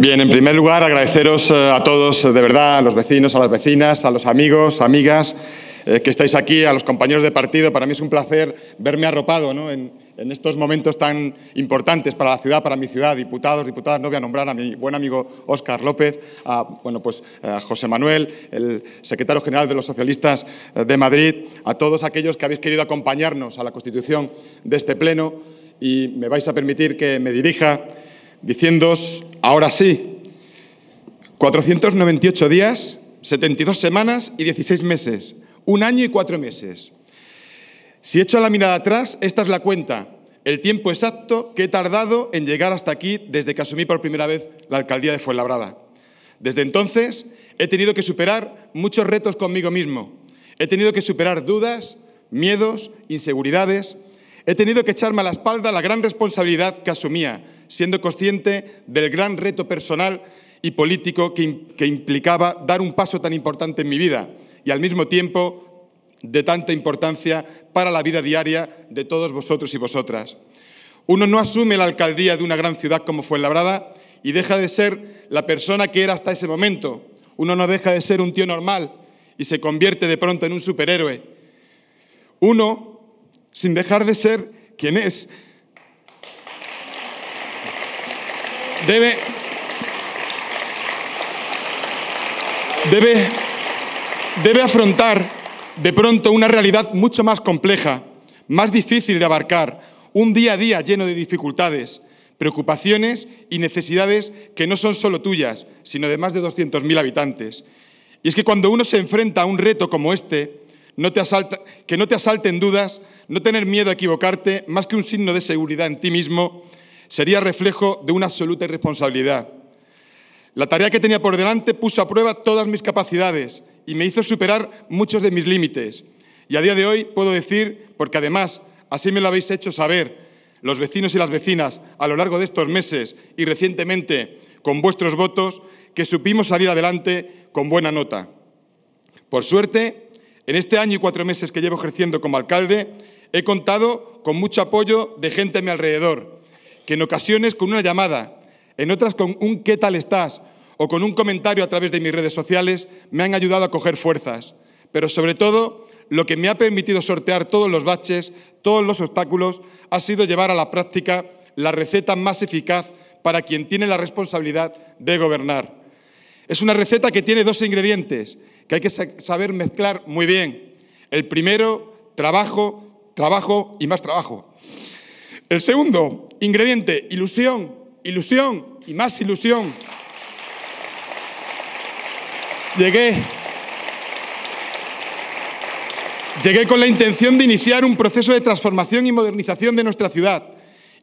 Bien, en primer lugar, agradeceros eh, a todos, eh, de verdad, a los vecinos, a las vecinas, a los amigos, amigas eh, que estáis aquí, a los compañeros de partido. Para mí es un placer verme arropado en, estos momentos tan importantes para la ciudad, para mi ciudad, diputados, diputadas. No voy a nombrar a mi buen amigo Óscar López, a, bueno, pues, a José Manuel, el secretario general de los socialistas de Madrid, a todos aquellos que habéis querido acompañarnos a la constitución de este pleno y me vais a permitir que me dirija diciéndos ahora sí, 498 días, 72 semanas y 16 meses, un año y cuatro meses. Si echo la mirada atrás, esta es la cuenta, el tiempo exacto que he tardado en llegar hasta aquí desde que asumí por primera vez la alcaldía de Fuenlabrada. Desde entonces he tenido que superar muchos retos conmigo mismo. He tenido que superar dudas, miedos, inseguridades. He tenido que echarme a la espalda la gran responsabilidad que asumía siendo consciente del gran reto personal y político que, implicaba dar un paso tan importante en mi vida y al mismo tiempo de tanta importancia para la vida diaria de todos vosotros y vosotras. Uno no asume la alcaldía de una gran ciudad como fue Labrada y deja de ser la persona que era hasta ese momento. Uno no deja de ser un tío normal y se convierte de pronto en un superhéroe. Uno, sin dejar de ser quien es, debe, debe, afrontar de pronto una realidad mucho más compleja, más difícil de abarcar, un día a día lleno de dificultades, preocupaciones y necesidades que no son solo tuyas, sino de más de 200.000 habitantes. Y es que cuando uno se enfrenta a un reto como este, que no te asalten dudas, no tener miedo a equivocarte, más que un signo de seguridad en ti mismo, sería reflejo de una absoluta irresponsabilidad. La tarea que tenía por delante puso a prueba todas mis capacidades y me hizo superar muchos de mis límites. Y a día de hoy puedo decir, porque además así me lo habéis hecho saber los vecinos y las vecinas a lo largo de estos meses y recientemente con vuestros votos, que supimos salir adelante con buena nota. Por suerte, en este año y cuatro meses que llevo ejerciendo como alcalde, he contado con mucho apoyo de gente a mi alrededor, que en ocasiones con una llamada, en otras con un ¿qué tal estás? o con un comentario a través de mis redes sociales, me han ayudado a coger fuerzas. Pero sobre todo, lo que me ha permitido sortear todos los baches, todos los obstáculos, ha sido llevar a la práctica la receta más eficaz para quien tiene la responsabilidad de gobernar. Es una receta que tiene dos ingredientes que hay que saber mezclar muy bien. El primero, trabajo, trabajo y más trabajo. El segundo ingrediente, ilusión, ilusión y más ilusión. Llegué, llegué con la intención de iniciar un proceso de transformación y modernización de nuestra ciudad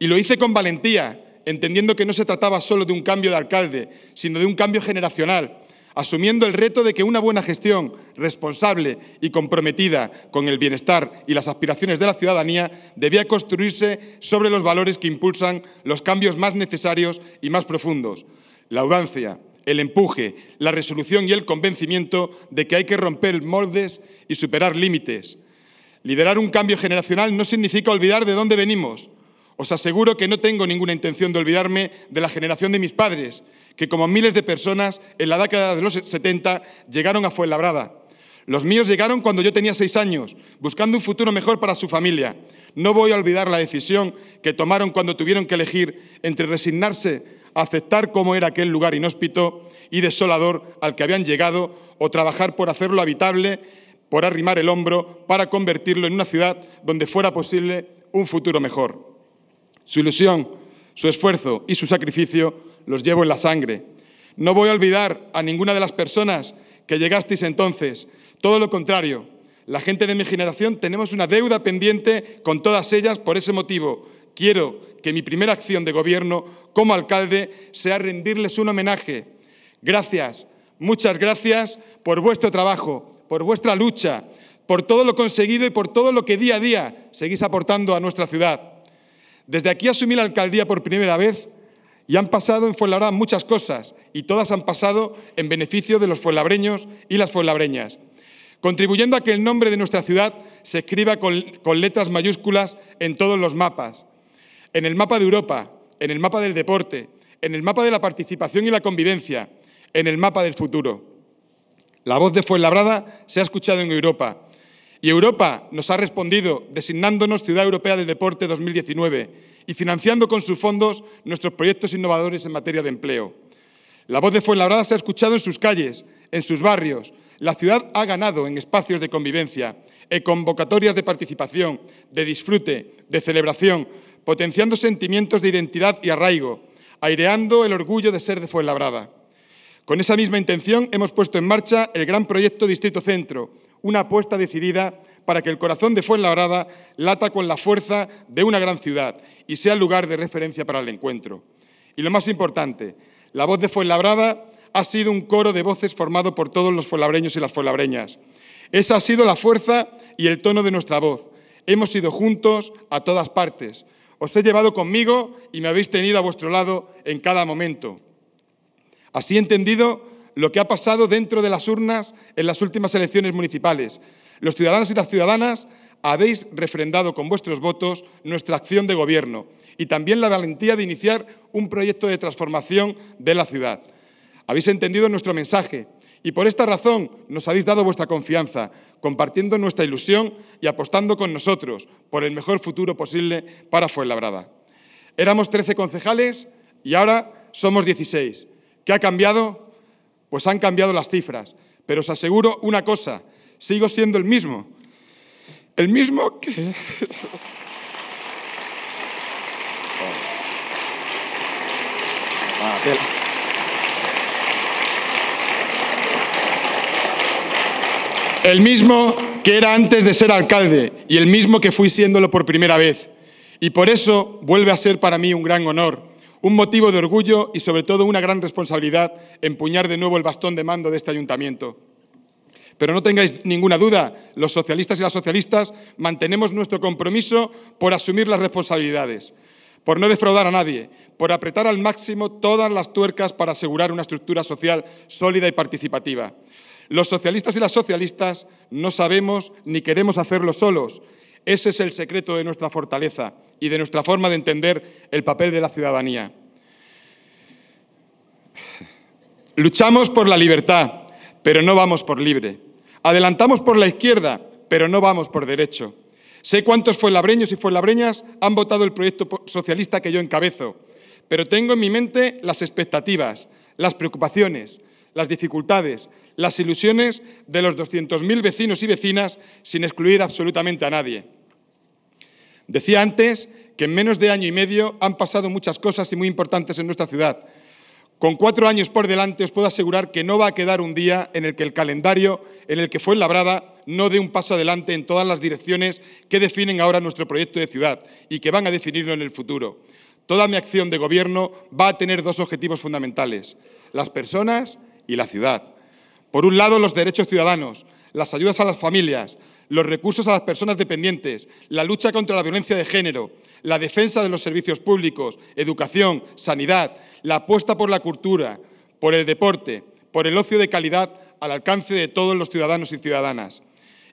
y lo hice con valentía, entendiendo que no se trataba solo de un cambio de alcalde, sino de un cambio generacional asumiendo el reto de que una buena gestión responsable y comprometida con el bienestar y las aspiraciones de la ciudadanía debía construirse sobre los valores que impulsan los cambios más necesarios y más profundos. La audacia, el empuje, la resolución y el convencimiento de que hay que romper moldes y superar límites. Liderar un cambio generacional no significa olvidar de dónde venimos. Os aseguro que no tengo ninguna intención de olvidarme de la generación de mis padres que como miles de personas en la década de los 70 llegaron a Fuenlabrada. Los míos llegaron cuando yo tenía seis años, buscando un futuro mejor para su familia. No voy a olvidar la decisión que tomaron cuando tuvieron que elegir entre resignarse a aceptar cómo era aquel lugar inhóspito y desolador al que habían llegado o trabajar por hacerlo habitable, por arrimar el hombro, para convertirlo en una ciudad donde fuera posible un futuro mejor. Su ilusión, su esfuerzo y su sacrificio los llevo en la sangre. No voy a olvidar a ninguna de las personas que llegasteis entonces. Todo lo contrario, la gente de mi generación tenemos una deuda pendiente con todas ellas por ese motivo. Quiero que mi primera acción de gobierno como alcalde sea rendirles un homenaje. Gracias, muchas gracias por vuestro trabajo, por vuestra lucha, por todo lo conseguido y por todo lo que día a día seguís aportando a nuestra ciudad. Desde aquí asumí la alcaldía por primera vez y han pasado en Fuenlabrada muchas cosas, y todas han pasado en beneficio de los fuenlabreños y las fuenlabreñas, contribuyendo a que el nombre de nuestra ciudad se escriba con, letras mayúsculas en todos los mapas, en el mapa de Europa, en el mapa del deporte, en el mapa de la participación y la convivencia, en el mapa del futuro. La voz de Fuenlabrada se ha escuchado en Europa y Europa nos ha respondido designándonos Ciudad Europea del Deporte 2019 y financiando con sus fondos nuestros proyectos innovadores en materia de empleo. La voz de Fuenlabrada se ha escuchado en sus calles, en sus barrios. La ciudad ha ganado en espacios de convivencia, en convocatorias de participación, de disfrute, de celebración, potenciando sentimientos de identidad y arraigo, aireando el orgullo de ser de Fuenlabrada. Con esa misma intención hemos puesto en marcha el gran proyecto Distrito Centro, una apuesta decidida para que el corazón de Fuenlabrada lata con la fuerza de una gran ciudad y sea el lugar de referencia para el encuentro. Y lo más importante, la voz de Fuenlabrada ha sido un coro de voces formado por todos los fuenlabreños y las fuenlabreñas. Esa ha sido la fuerza y el tono de nuestra voz. Hemos ido juntos a todas partes. Os he llevado conmigo y me habéis tenido a vuestro lado en cada momento. Así he entendido lo que ha pasado dentro de las urnas en las últimas elecciones municipales, los ciudadanos y las ciudadanas habéis refrendado con vuestros votos nuestra acción de gobierno y también la valentía de iniciar un proyecto de transformación de la ciudad. Habéis entendido nuestro mensaje y por esta razón nos habéis dado vuestra confianza, compartiendo nuestra ilusión y apostando con nosotros por el mejor futuro posible para Fuenlabrada. Éramos 13 concejales y ahora somos 16. ¿Qué ha cambiado? Pues han cambiado las cifras, pero os aseguro una cosa, Sigo siendo el mismo. El mismo que... Ah, el mismo que era antes de ser alcalde y el mismo que fui siéndolo por primera vez. Y por eso vuelve a ser para mí un gran honor, un motivo de orgullo y sobre todo una gran responsabilidad empuñar de nuevo el bastón de mando de este ayuntamiento. Pero no tengáis ninguna duda, los socialistas y las socialistas mantenemos nuestro compromiso por asumir las responsabilidades, por no defraudar a nadie, por apretar al máximo todas las tuercas para asegurar una estructura social sólida y participativa. Los socialistas y las socialistas no sabemos ni queremos hacerlo solos. Ese es el secreto de nuestra fortaleza y de nuestra forma de entender el papel de la ciudadanía. Luchamos por la libertad, pero no vamos por libre. Adelantamos por la izquierda, pero no vamos por derecho. Sé cuántos fuenlabreños y fuenlabreñas han votado el proyecto socialista que yo encabezo, pero tengo en mi mente las expectativas, las preocupaciones, las dificultades, las ilusiones de los 200.000 vecinos y vecinas sin excluir absolutamente a nadie. Decía antes que en menos de año y medio han pasado muchas cosas y muy importantes en nuestra ciudad, con cuatro años por delante os puedo asegurar que no va a quedar un día en el que el calendario en el que fue labrada no dé un paso adelante en todas las direcciones que definen ahora nuestro proyecto de ciudad y que van a definirlo en el futuro. Toda mi acción de gobierno va a tener dos objetivos fundamentales, las personas y la ciudad. Por un lado, los derechos ciudadanos, las ayudas a las familias, los recursos a las personas dependientes, la lucha contra la violencia de género, la defensa de los servicios públicos, educación, sanidad, la apuesta por la cultura, por el deporte, por el ocio de calidad al alcance de todos los ciudadanos y ciudadanas.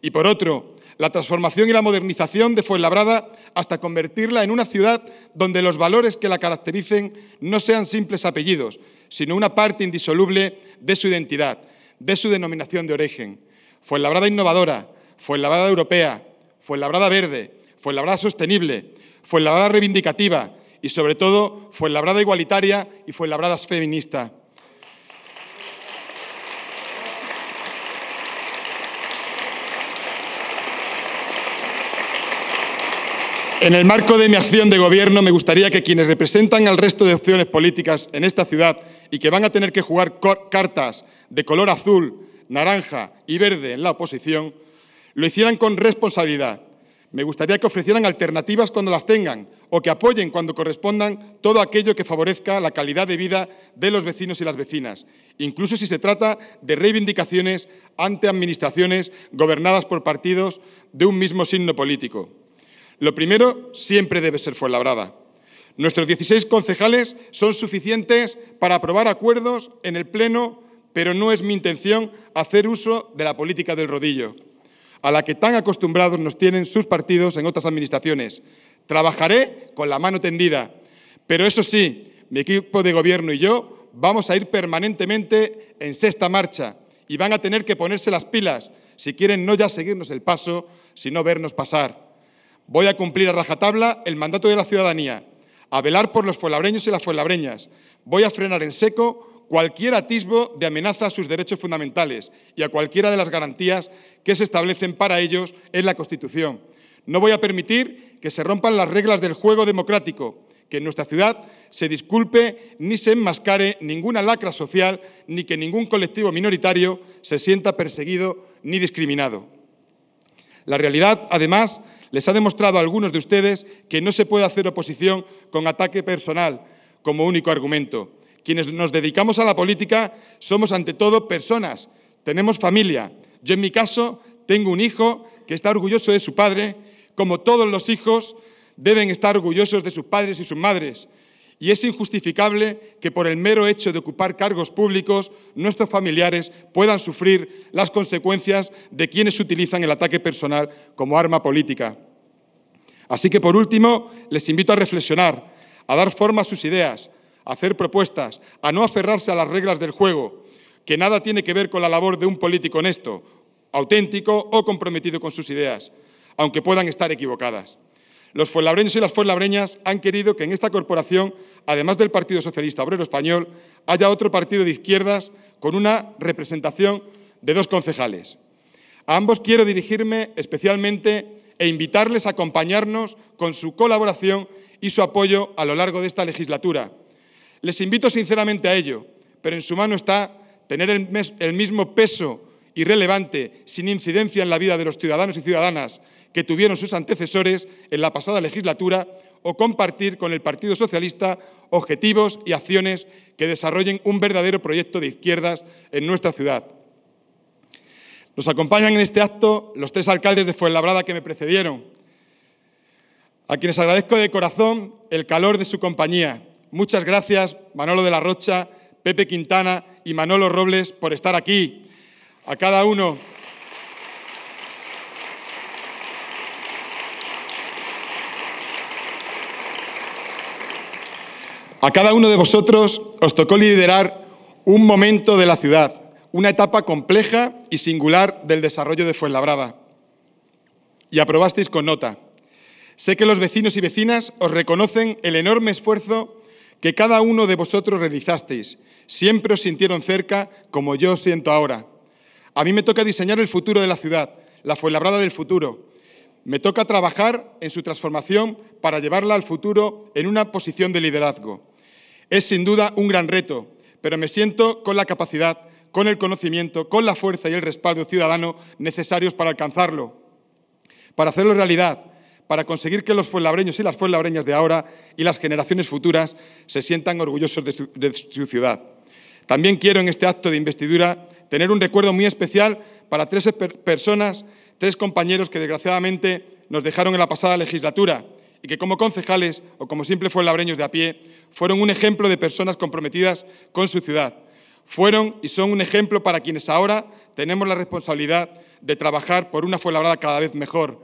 Y por otro, la transformación y la modernización de Fuenlabrada hasta convertirla en una ciudad donde los valores que la caractericen no sean simples apellidos, sino una parte indisoluble de su identidad, de su denominación de origen. Fuenlabrada innovadora, Fuenlabrada europea, Fuenlabrada verde, Fuenlabrada sostenible, Fuenlabrada reivindicativa, y sobre todo fue labrada igualitaria y fue labrada feminista. En el marco de mi acción de gobierno me gustaría que quienes representan al resto de opciones políticas en esta ciudad y que van a tener que jugar cartas de color azul, naranja y verde en la oposición, lo hicieran con responsabilidad. Me gustaría que ofrecieran alternativas cuando las tengan, o que apoyen cuando correspondan todo aquello que favorezca la calidad de vida de los vecinos y las vecinas, incluso si se trata de reivindicaciones ante administraciones gobernadas por partidos de un mismo signo político. Lo primero siempre debe ser labrada. Nuestros 16 concejales son suficientes para aprobar acuerdos en el Pleno, pero no es mi intención hacer uso de la política del rodillo, a la que tan acostumbrados nos tienen sus partidos en otras administraciones, Trabajaré con la mano tendida. Pero eso sí, mi equipo de gobierno y yo vamos a ir permanentemente en sexta marcha y van a tener que ponerse las pilas si quieren no ya seguirnos el paso, sino vernos pasar. Voy a cumplir a rajatabla el mandato de la ciudadanía, a velar por los fuelabreños y las fuelabreñas. Voy a frenar en seco cualquier atisbo de amenaza a sus derechos fundamentales y a cualquiera de las garantías que se establecen para ellos en la Constitución. No voy a permitir que se rompan las reglas del juego democrático, que en nuestra ciudad se disculpe ni se enmascare ninguna lacra social, ni que ningún colectivo minoritario se sienta perseguido ni discriminado. La realidad, además, les ha demostrado a algunos de ustedes que no se puede hacer oposición con ataque personal como único argumento. Quienes nos dedicamos a la política somos ante todo personas, tenemos familia. Yo en mi caso tengo un hijo que está orgulloso de su padre como todos los hijos, deben estar orgullosos de sus padres y sus madres. Y es injustificable que por el mero hecho de ocupar cargos públicos nuestros familiares puedan sufrir las consecuencias de quienes utilizan el ataque personal como arma política. Así que, por último, les invito a reflexionar, a dar forma a sus ideas, a hacer propuestas, a no aferrarse a las reglas del juego, que nada tiene que ver con la labor de un político honesto, auténtico o comprometido con sus ideas aunque puedan estar equivocadas. Los fuenlabreños y las fuenlabreñas han querido que en esta corporación, además del Partido Socialista Obrero Español, haya otro partido de izquierdas con una representación de dos concejales. A ambos quiero dirigirme especialmente e invitarles a acompañarnos con su colaboración y su apoyo a lo largo de esta legislatura. Les invito sinceramente a ello, pero en su mano está tener el, el mismo peso irrelevante, sin incidencia en la vida de los ciudadanos y ciudadanas, que tuvieron sus antecesores en la pasada legislatura o compartir con el Partido Socialista objetivos y acciones que desarrollen un verdadero proyecto de izquierdas en nuestra ciudad. Nos acompañan en este acto los tres alcaldes de Fuenlabrada que me precedieron, a quienes agradezco de corazón el calor de su compañía. Muchas gracias, Manolo de la Rocha, Pepe Quintana y Manolo Robles, por estar aquí. A cada uno A cada uno de vosotros os tocó liderar un momento de la ciudad, una etapa compleja y singular del desarrollo de Fuenlabrada. Y aprobasteis con nota. Sé que los vecinos y vecinas os reconocen el enorme esfuerzo que cada uno de vosotros realizasteis. Siempre os sintieron cerca como yo os siento ahora. A mí me toca diseñar el futuro de la ciudad, la Fuenlabrada del futuro, me toca trabajar en su transformación para llevarla al futuro en una posición de liderazgo. Es sin duda un gran reto, pero me siento con la capacidad, con el conocimiento, con la fuerza y el respaldo ciudadano necesarios para alcanzarlo, para hacerlo realidad, para conseguir que los fuenlabreños y las fuenlabreñas de ahora y las generaciones futuras se sientan orgullosos de su, de su ciudad. También quiero en este acto de investidura tener un recuerdo muy especial para tres personas tres compañeros que desgraciadamente nos dejaron en la pasada legislatura y que como concejales o como siempre fueron labreños de a pie, fueron un ejemplo de personas comprometidas con su ciudad. Fueron y son un ejemplo para quienes ahora tenemos la responsabilidad de trabajar por una Fuenlabrada cada vez mejor.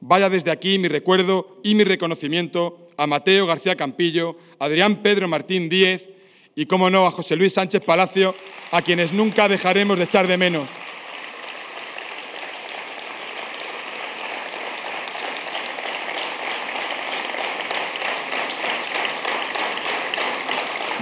Vaya desde aquí mi recuerdo y mi reconocimiento a Mateo García Campillo, Adrián Pedro Martín Díez y, como no, a José Luis Sánchez Palacio, a quienes nunca dejaremos de echar de menos.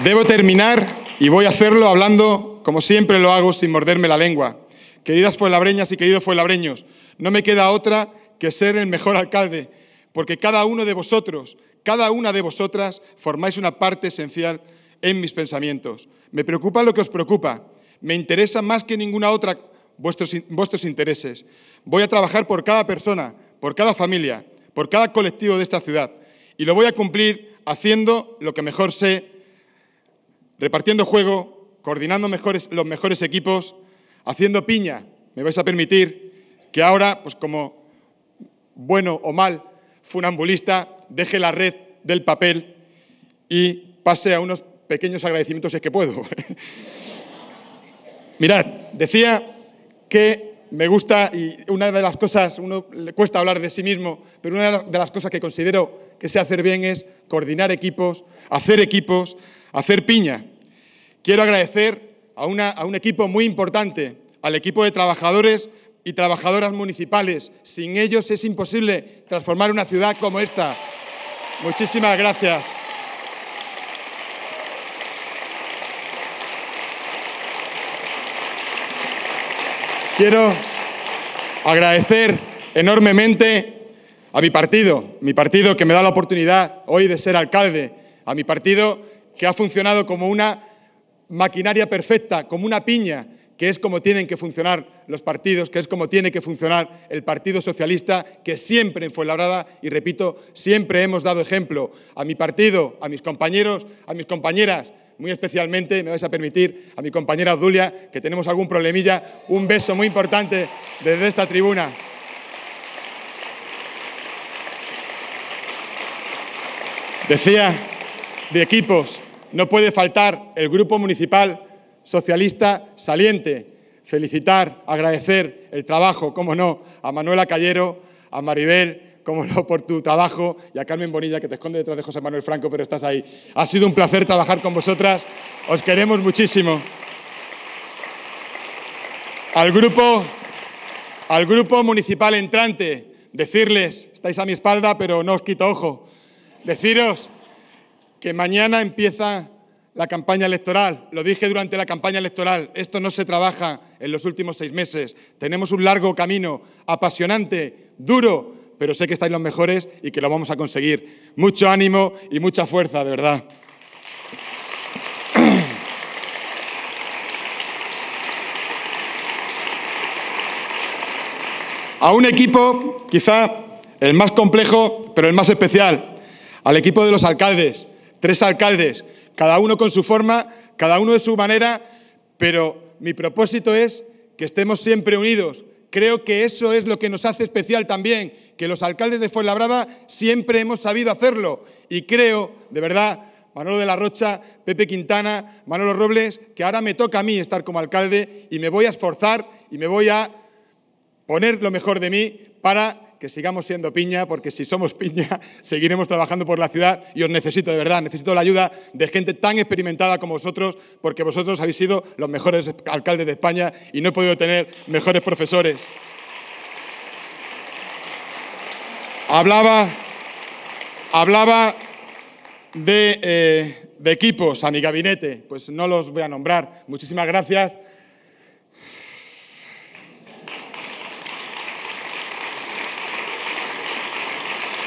Debo terminar y voy a hacerlo hablando como siempre lo hago sin morderme la lengua. Queridas fuelabreñas y queridos fuelabreños, no me queda otra que ser el mejor alcalde, porque cada uno de vosotros, cada una de vosotras formáis una parte esencial en mis pensamientos. Me preocupa lo que os preocupa, me interesa más que ninguna otra vuestros, vuestros intereses. Voy a trabajar por cada persona, por cada familia, por cada colectivo de esta ciudad y lo voy a cumplir haciendo lo que mejor sé repartiendo juego, coordinando mejores, los mejores equipos, haciendo piña. Me vais a permitir que ahora, pues como bueno o mal funambulista, deje la red del papel y pase a unos pequeños agradecimientos, si es que puedo. Mirad, decía que me gusta y una de las cosas, uno le cuesta hablar de sí mismo, pero una de las cosas que considero que sé hacer bien es coordinar equipos, hacer equipos, hacer piña. Quiero agradecer a, un equipo muy importante, al equipo de trabajadores y trabajadoras municipales. Sin ellos es imposible transformar una ciudad como esta. Muchísimas gracias. Quiero agradecer enormemente a mi partido, mi partido que me da la oportunidad hoy de ser alcalde, a mi partido que ha funcionado como una maquinaria perfecta, como una piña, que es como tienen que funcionar los partidos, que es como tiene que funcionar el Partido Socialista, que siempre en Fuenlabrada, y repito, siempre hemos dado ejemplo a mi partido, a mis compañeros, a mis compañeras, muy especialmente, me vais a permitir, a mi compañera Dulia, que tenemos algún problemilla, un beso muy importante desde esta tribuna. Decía de equipos, no puede faltar el Grupo Municipal Socialista Saliente. Felicitar, agradecer el trabajo, como no, a Manuela Callero, a Maribel, como no, por tu trabajo, y a Carmen Bonilla, que te esconde detrás de José Manuel Franco, pero estás ahí. Ha sido un placer trabajar con vosotras. Os queremos muchísimo. Al grupo, al grupo municipal entrante, decirles, estáis a mi espalda, pero no os quito ojo, deciros que mañana empieza la campaña electoral. Lo dije durante la campaña electoral, esto no se trabaja en los últimos seis meses. Tenemos un largo camino, apasionante, duro, pero sé que estáis los mejores y que lo vamos a conseguir. Mucho ánimo y mucha fuerza, de verdad. A un equipo, quizá el más complejo, pero el más especial, al equipo de los alcaldes, tres alcaldes, cada uno con su forma, cada uno de su manera, pero mi propósito es que estemos siempre unidos. Creo que eso es lo que nos hace especial también, que los alcaldes de Fuenlabrada siempre hemos sabido hacerlo. Y creo, de verdad, Manolo de la Rocha, Pepe Quintana, Manolo Robles, que ahora me toca a mí estar como alcalde y me voy a esforzar y me voy a poner lo mejor de mí para que sigamos siendo piña, porque si somos piña, seguiremos trabajando por la ciudad y os necesito de verdad, necesito la ayuda de gente tan experimentada como vosotros, porque vosotros habéis sido los mejores alcaldes de España y no he podido tener mejores profesores. Hablaba, hablaba de, eh, de equipos a mi gabinete, pues no los voy a nombrar. Muchísimas gracias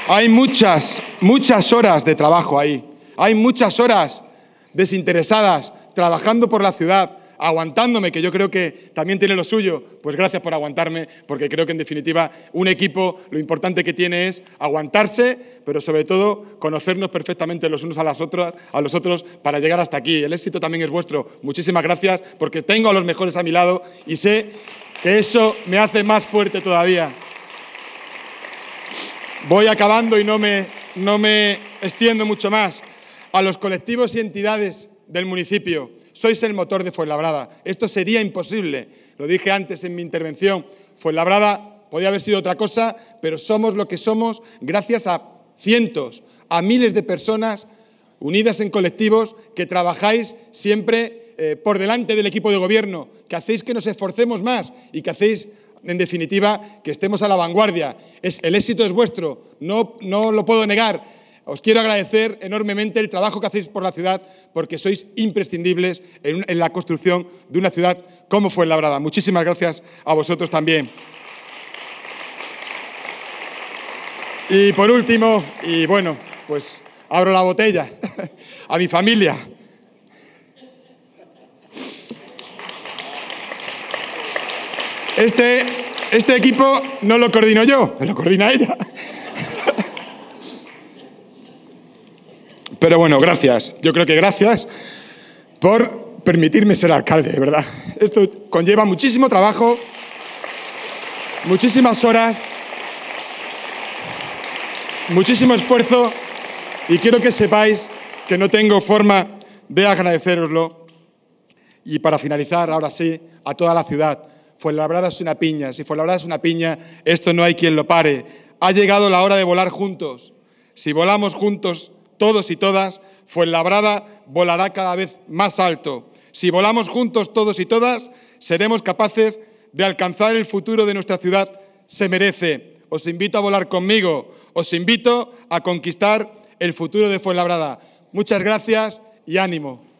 Hay muchas, muchas horas de trabajo ahí. Hay muchas horas desinteresadas trabajando por la ciudad, aguantándome, que yo creo que también tiene lo suyo, pues gracias por aguantarme, porque creo que en definitiva un equipo lo importante que tiene es aguantarse, pero sobre todo conocernos perfectamente los unos a, las a los otros para llegar hasta aquí. El éxito también es vuestro. Muchísimas gracias, porque tengo a los mejores a mi lado y sé que eso me hace más fuerte todavía. Voy acabando y no me, no me extiendo mucho más. A los colectivos y entidades del municipio, sois el motor de Fuenlabrada. Esto sería imposible, lo dije antes en mi intervención. Fuenlabrada podía haber sido otra cosa, pero somos lo que somos gracias a cientos, a miles de personas unidas en colectivos que trabajáis siempre eh, por delante del equipo de gobierno, que hacéis que nos esforcemos más y que hacéis en definitiva, que estemos a la vanguardia. el éxito es vuestro, no, no lo puedo negar. Os quiero agradecer enormemente el trabajo que hacéis por la ciudad, porque sois imprescindibles en, la construcción de una ciudad como fue Labrada. Muchísimas gracias a vosotros también. Y por último, y bueno, pues abro la botella a mi familia. Este, este, equipo no lo coordino yo, lo coordina ella. Pero bueno, gracias. Yo creo que gracias por permitirme ser alcalde, verdad. Esto conlleva muchísimo trabajo, muchísimas horas, muchísimo esfuerzo y quiero que sepáis que no tengo forma de agradeceroslo. Y para finalizar, ahora sí, a toda la ciudad Fuenlabrada es una piña, si Fuenlabrada es una piña, esto no hay quien lo pare. Ha llegado la hora de volar juntos. Si volamos juntos, todos y todas, Fuenlabrada volará cada vez más alto. Si volamos juntos, todos y todas, seremos capaces de alcanzar el futuro de nuestra ciudad se merece. Os invito a volar conmigo, os invito a conquistar el futuro de Fuenlabrada. Muchas gracias y ánimo.